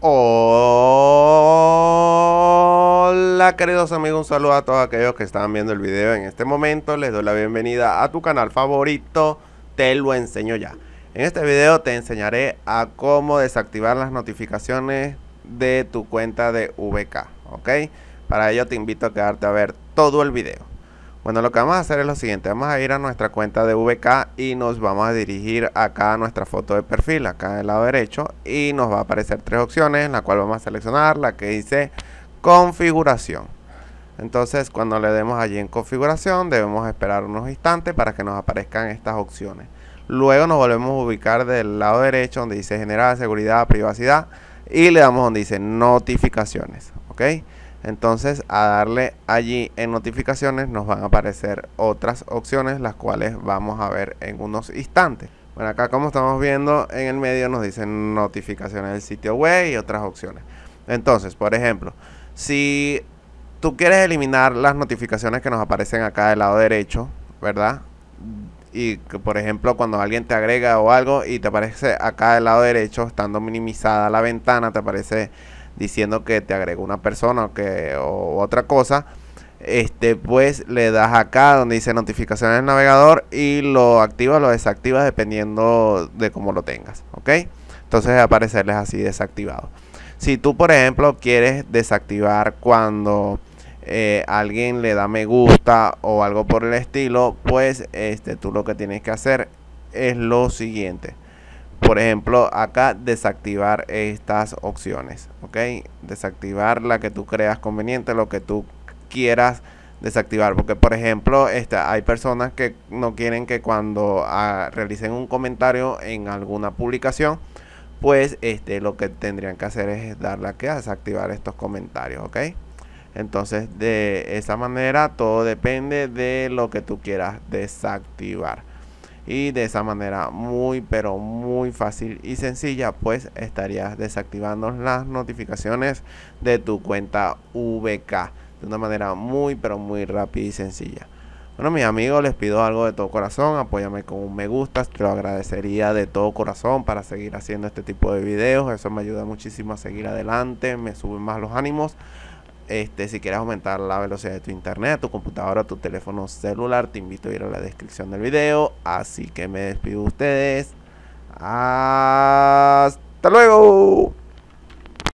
Hola queridos amigos, un saludo a todos aquellos que están viendo el video en este momento. Les doy la bienvenida a tu canal favorito, te lo enseño ya. En este video te enseñaré a cómo desactivar las notificaciones de tu cuenta de VK, ¿ok? Para ello te invito a quedarte a ver todo el video. Bueno, lo que vamos a hacer es lo siguiente. Vamos a ir a nuestra cuenta de VK y nos vamos a dirigir acá a nuestra foto de perfil, acá del lado derecho. Y nos va a aparecer tres opciones, la cual vamos a seleccionar, la que dice configuración. Entonces, cuando le demos allí en configuración, debemos esperar unos instantes para que nos aparezcan estas opciones. Luego nos volvemos a ubicar del lado derecho donde dice general, seguridad, privacidad. Y le damos donde dice notificaciones. ¿Ok? entonces a darle allí en notificaciones nos van a aparecer otras opciones las cuales vamos a ver en unos instantes bueno acá como estamos viendo en el medio nos dicen notificaciones del sitio web y otras opciones entonces por ejemplo si tú quieres eliminar las notificaciones que nos aparecen acá del lado derecho verdad y que por ejemplo cuando alguien te agrega o algo y te aparece acá del lado derecho estando minimizada la ventana te aparece diciendo que te agregó una persona que, o otra cosa, este, pues le das acá donde dice notificaciones del navegador y lo activas o lo desactivas dependiendo de cómo lo tengas, ¿ok? Entonces aparecerles así desactivado. Si tú, por ejemplo, quieres desactivar cuando eh, alguien le da me gusta o algo por el estilo, pues este, tú lo que tienes que hacer es lo siguiente por ejemplo acá desactivar estas opciones ok desactivar la que tú creas conveniente lo que tú quieras desactivar porque por ejemplo esta, hay personas que no quieren que cuando ah, realicen un comentario en alguna publicación pues este lo que tendrían que hacer es darle la que desactivar estos comentarios ok entonces de esa manera todo depende de lo que tú quieras desactivar y de esa manera muy pero muy fácil y sencilla pues estarías desactivando las notificaciones de tu cuenta VK de una manera muy pero muy rápida y sencilla. Bueno, mis amigos, les pido algo de todo corazón. Apóyame con un me gusta. Te lo agradecería de todo corazón para seguir haciendo este tipo de videos. Eso me ayuda muchísimo a seguir adelante. Me suben más los ánimos. Este, si quieres aumentar la velocidad de tu internet, tu computadora, tu teléfono celular, te invito a ir a la descripción del video. Así que me despido de ustedes. Hasta luego.